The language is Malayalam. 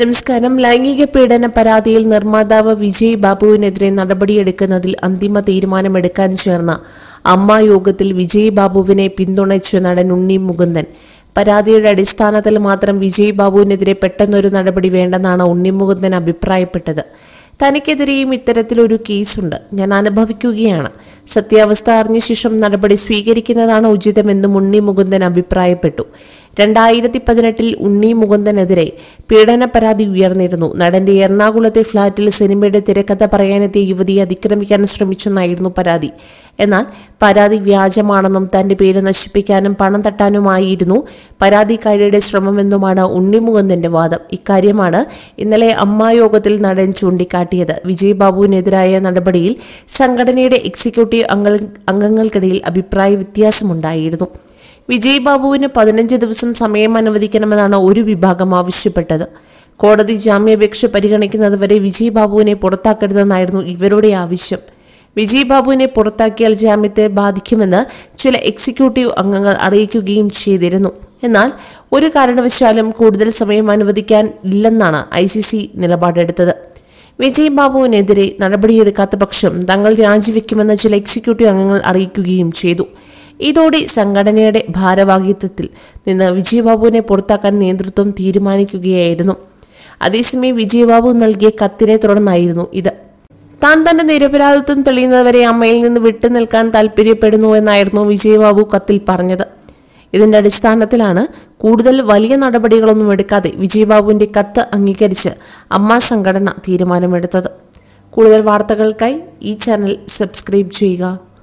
നമസ്കാരം ലൈംഗിക പീഡന പരാതിയിൽ നിർമ്മാതാവ് വിജയ് ബാബുവിനെതിരെ നടപടിയെടുക്കുന്നതിൽ അന്തിമ തീരുമാനമെടുക്കാൻ ചേർന്ന അമ്മ യോഗത്തിൽ വിജയ് ബാബുവിനെ പിന്തുണച്ച നടൻ ഉണ്ണി മുകുന്ദൻ പരാതിയുടെ അടിസ്ഥാനത്തിൽ മാത്രം വിജയ് ബാബുവിനെതിരെ പെട്ടെന്നൊരു നടപടി വേണ്ടെന്നാണ് ഉണ്ണി മുകുന്ദൻ അഭിപ്രായപ്പെട്ടത് തനിക്കെതിരെയും ഇത്തരത്തിലൊരു കേസുണ്ട് ഞാൻ അനുഭവിക്കുകയാണ് സത്യാവസ്ഥ അറിഞ്ഞ ശേഷം നടപടി സ്വീകരിക്കുന്നതാണ് ഉചിതമെന്നും ഉണ്ണി മുകുന്ദൻ അഭിപ്രായപ്പെട്ടു രണ്ടായിരത്തി പതിനെട്ടിൽ ഉണ്ണി മുകുന്ദനെതിരെ പീഡന പരാതി ഉയർന്നിരുന്നു നടന്റെ എറണാകുളത്തെ ഫ്ളാറ്റിൽ സിനിമയുടെ തിരക്കഥ പറയാനെത്തിയ യുവതിയെ അതിക്രമിക്കാൻ ശ്രമിച്ചെന്നായിരുന്നു പരാതി എന്നാൽ പരാതി വ്യാജമാണെന്നും തന്റെ പേര് നശിപ്പിക്കാനും പണം തട്ടാനുമായിരുന്നു പരാതിക്കാരിയുടെ ശ്രമമെന്നുമാണ് ഉണ്ണിമുകുന്ദന്റെ വാദം ഇക്കാര്യമാണ് ഇന്നലെ അമ്മായോഗത്തിൽ നടൻ ചൂണ്ടിക്കാട്ടിയത് വിജയ് ബാബുവിനെതിരായ നടപടിയിൽ സംഘടനയുടെ എക്സിക്യൂട്ടീവ് അംഗങ്ങൾക്കിടയിൽ അഭിപ്രായ വ്യത്യാസമുണ്ടായിരുന്നു വിജയ് ബാബുവിന് പതിനഞ്ച് ദിവസം സമയം അനുവദിക്കണമെന്നാണ് ഒരു വിഭാഗം ആവശ്യപ്പെട്ടത് കോടതി ജാമ്യാപേക്ഷ പരിഗണിക്കുന്നതുവരെ വിജയ് ബാബുവിനെ പുറത്താക്കരുതെന്നായിരുന്നു ഇവരുടെ ആവശ്യം വിജയ് ബാബുവിനെ പുറത്താക്കിയാൽ ജാമ്യത്തെ ബാധിക്കുമെന്ന് ചില എക്സിക്യൂട്ടീവ് അംഗങ്ങൾ അറിയിക്കുകയും ചെയ്തിരുന്നു എന്നാൽ ഒരു കാരണവശാലും കൂടുതൽ സമയം അനുവദിക്കാൻ ഇല്ലെന്നാണ് ഐ സി സി നിലപാടെടുത്തത് വിജയ് ബാബുവിനെതിരെ നടപടിയെടുക്കാത്ത പക്ഷം തങ്ങൾ രാജിവെക്കുമെന്ന് ചില എക്സിക്യൂട്ടീവ് അംഗങ്ങൾ അറിയിക്കുകയും ചെയ്തു ഇതോടെ സംഘടനയുടെ ഭാരവാഹിത്വത്തിൽ നിന്ന് വിജയബാബുവിനെ പുറത്താക്കാൻ നേതൃത്വം തീരുമാനിക്കുകയായിരുന്നു അതേസമയം വിജയബാബു നൽകിയ കത്തിനെ തുടർന്നായിരുന്നു ഇത് താൻ തന്റെ നിരപരാധിത്വം തെളിയുന്നതുവരെ അമ്മയിൽ നിന്ന് വിട്ടുനിൽക്കാൻ എന്നായിരുന്നു വിജയബാബു കത്തിൽ പറഞ്ഞത് ഇതിന്റെ അടിസ്ഥാനത്തിലാണ് കൂടുതൽ വലിയ നടപടികളൊന്നും എടുക്കാതെ വിജയബാബുവിന്റെ കത്ത് അംഗീകരിച്ച് അമ്മ സംഘടന തീരുമാനമെടുത്തത് കൂടുതൽ വാർത്തകൾക്കായി ഈ ചാനൽ സബ്സ്ക്രൈബ് ചെയ്യുക